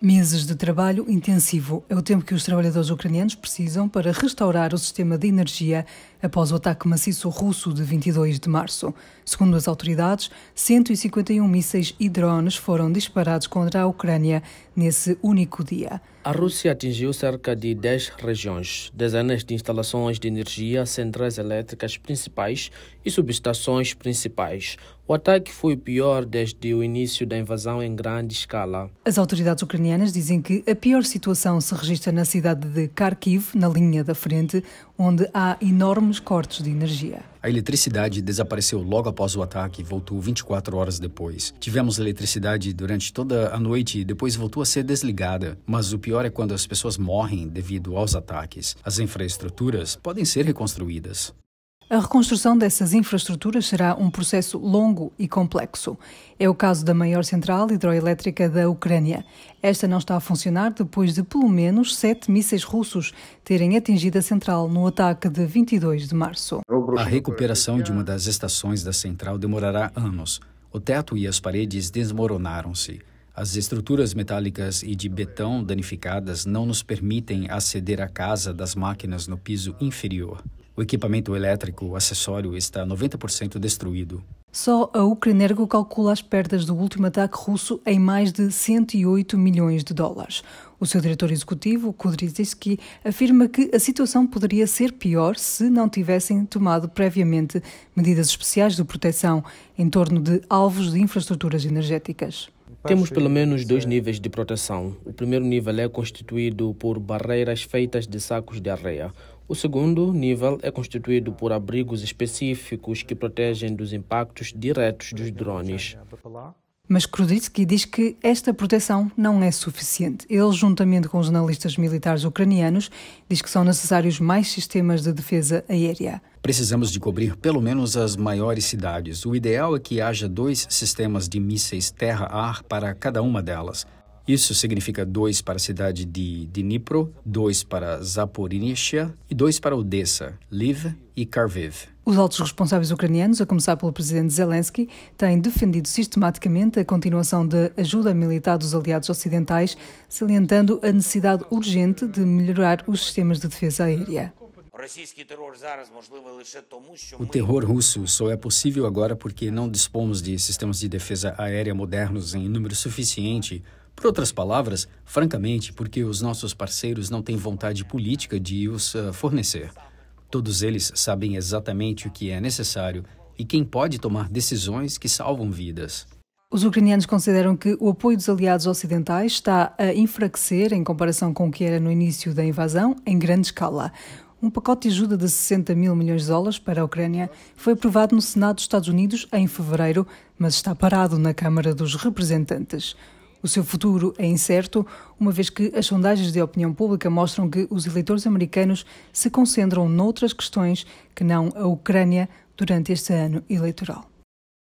Meses de trabalho intensivo é o tempo que os trabalhadores ucranianos precisam para restaurar o sistema de energia após o ataque maciço russo de 22 de março. Segundo as autoridades, 151 mísseis e drones foram disparados contra a Ucrânia nesse único dia. A Rússia atingiu cerca de 10 regiões, dezenas de instalações de energia, centrais elétricas principais e subestações principais. O ataque foi o pior desde o início da invasão em grande escala. As autoridades ucranianas dizem que a pior situação se registra na cidade de Kharkiv, na linha da frente, onde há enormes cortes de energia. A eletricidade desapareceu logo após o ataque e voltou 24 horas depois. Tivemos eletricidade durante toda a noite e depois voltou a ser desligada. Mas o pior é quando as pessoas morrem devido aos ataques. As infraestruturas podem ser reconstruídas. A reconstrução dessas infraestruturas será um processo longo e complexo. É o caso da maior central hidroelétrica da Ucrânia. Esta não está a funcionar depois de pelo menos sete mísseis russos terem atingido a central no ataque de 22 de março. A recuperação de uma das estações da central demorará anos. O teto e as paredes desmoronaram-se. As estruturas metálicas e de betão danificadas não nos permitem aceder à casa das máquinas no piso inferior. O equipamento elétrico acessório está 90% destruído. Só a Ucrenergo calcula as perdas do último ataque russo em mais de 108 milhões de dólares. O seu diretor executivo, Kudryavtsky, afirma que a situação poderia ser pior se não tivessem tomado previamente medidas especiais de proteção em torno de alvos de infraestruturas energéticas. Temos pelo menos dois é. níveis de proteção. O primeiro nível é constituído por barreiras feitas de sacos de areia. O segundo nível é constituído por abrigos específicos que protegem dos impactos diretos dos drones. Mas Kruditsky diz que esta proteção não é suficiente. Ele, juntamente com os analistas militares ucranianos, diz que são necessários mais sistemas de defesa aérea. Precisamos de cobrir pelo menos as maiores cidades. O ideal é que haja dois sistemas de mísseis terra-ar para cada uma delas. Isso significa dois para a cidade de Dnipro, dois para Zaporizhia e dois para Odessa, Lviv e Kharkiv. Os altos responsáveis ucranianos, a começar pelo presidente Zelensky, têm defendido sistematicamente a continuação da ajuda militar dos aliados ocidentais, salientando a necessidade urgente de melhorar os sistemas de defesa aérea. O terror russo só é possível agora porque não dispomos de sistemas de defesa aérea modernos em número suficiente por outras palavras, francamente, porque os nossos parceiros não têm vontade política de os eh, fornecer. Todos eles sabem exatamente o que é necessário e quem pode tomar decisões que salvam vidas. Os ucranianos consideram que o apoio dos aliados ocidentais está a enfraquecer em comparação com o que era no início da invasão, em grande escala. Um pacote de ajuda de 60 mil milhões de dólares para a Ucrânia foi aprovado no Senado dos Estados Unidos em fevereiro, mas está parado na Câmara dos Representantes. O seu futuro é incerto, uma vez que as sondagens de opinião pública mostram que os eleitores americanos se concentram noutras questões que não a Ucrânia durante este ano eleitoral.